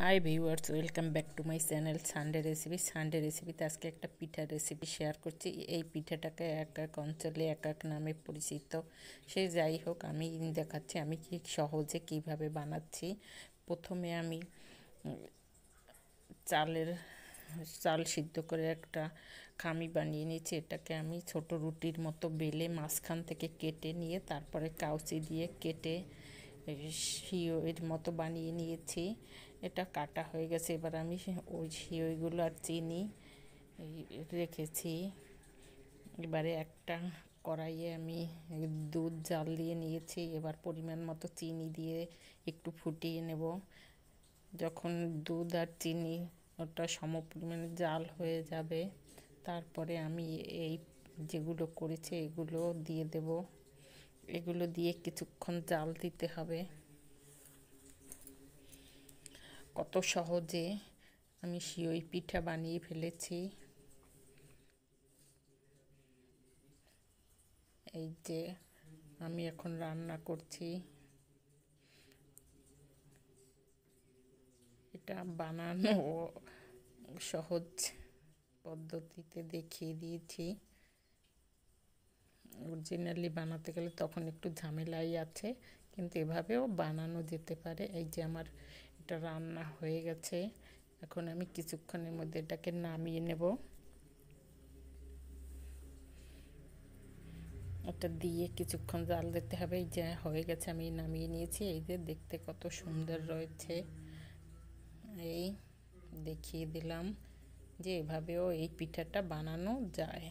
high viewers welcome back to my channel Sunday recipe Sunday রেসিপিতে আজকে একটা পিঠার রেসিপি শেয়ার করছি এই পিঠাটাকে এক এক অঞ্চলে এক এক নামে পরিচিত সে যাই হোক আমি দেখাচ্ছি আমি কি সহজে কিভাবে বানাচ্ছি প্রথমে আমি চালের চাল সিদ্ধ করে একটা খামি বানিয়ে নিয়েছি এটাকে আমি ছোট রুটির মতো বেলে মাঝখান থেকে কেটে নিয়ে তারপরে কাউচি দিয়ে কেটে শিওর মতো বানিয়ে নিয়েছি এটা কাটা হয়ে গেছে এবার আমি ওই শিওইগুলো আর চিনি রেখেছি এবারে একটা কড়াইয়ে আমি দুধ জাল দিয়ে নিয়েছি এবার পরিমাণ মতো চিনি দিয়ে একটু ফুটিয়ে নেব যখন দুধ আর চিনি ওটা সম পরিমাণে জাল হয়ে যাবে তারপরে আমি এই যেগুলো করেছে এগুলো দিয়ে দেবো এগুলো দিয়ে কিছুক্ষণ জাল দিতে হবে কত সহজে আমি সিওই পিঠা বানিয়ে ফেলেছি এই যে আমি এখন রান্না করছি এটা বানানো সহজ পদ্ধতিতে দেখিয়ে দিয়েছি অরিজিনালি বানাতে গেলে তখন একটু ঝামেলাই আছে কিন্তু এভাবেও বানানো যেতে পারে এই যে আমার এটা রান্না হয়ে গেছে এখন আমি কিছুক্ষণের মধ্যে এটাকে নামিয়ে নেব এটা দিয়ে কিছুক্ষণ জাল দিতে হবে এই যে হয়ে গেছে আমি নামিয়ে নিয়েছি এই যে দেখতে কত সুন্দর রয়েছে এই দেখিয়ে দিলাম যে এভাবেও এই পিঠাটা বানানো যায়